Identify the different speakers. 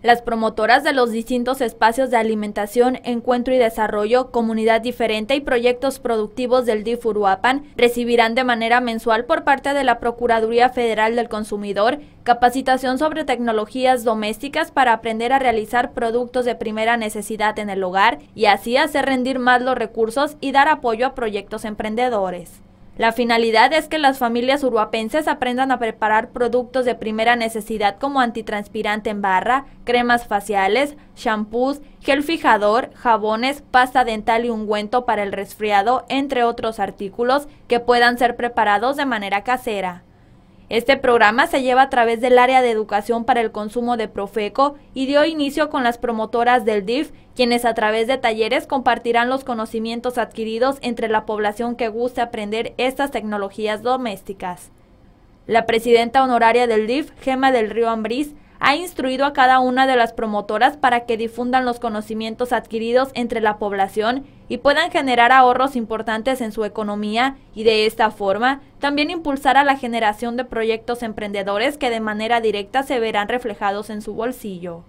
Speaker 1: Las promotoras de los distintos espacios de alimentación, encuentro y desarrollo, comunidad diferente y proyectos productivos del DIF recibirán de manera mensual por parte de la Procuraduría Federal del Consumidor capacitación sobre tecnologías domésticas para aprender a realizar productos de primera necesidad en el hogar y así hacer rendir más los recursos y dar apoyo a proyectos emprendedores. La finalidad es que las familias uruapenses aprendan a preparar productos de primera necesidad como antitranspirante en barra, cremas faciales, champús, gel fijador, jabones, pasta dental y ungüento para el resfriado, entre otros artículos que puedan ser preparados de manera casera. Este programa se lleva a través del área de educación para el consumo de Profeco y dio inicio con las promotoras del DIF, quienes a través de talleres compartirán los conocimientos adquiridos entre la población que guste aprender estas tecnologías domésticas. La presidenta honoraria del DIF, Gema del Río Ambrís, ha instruido a cada una de las promotoras para que difundan los conocimientos adquiridos entre la población y puedan generar ahorros importantes en su economía y de esta forma también impulsar a la generación de proyectos emprendedores que de manera directa se verán reflejados en su bolsillo.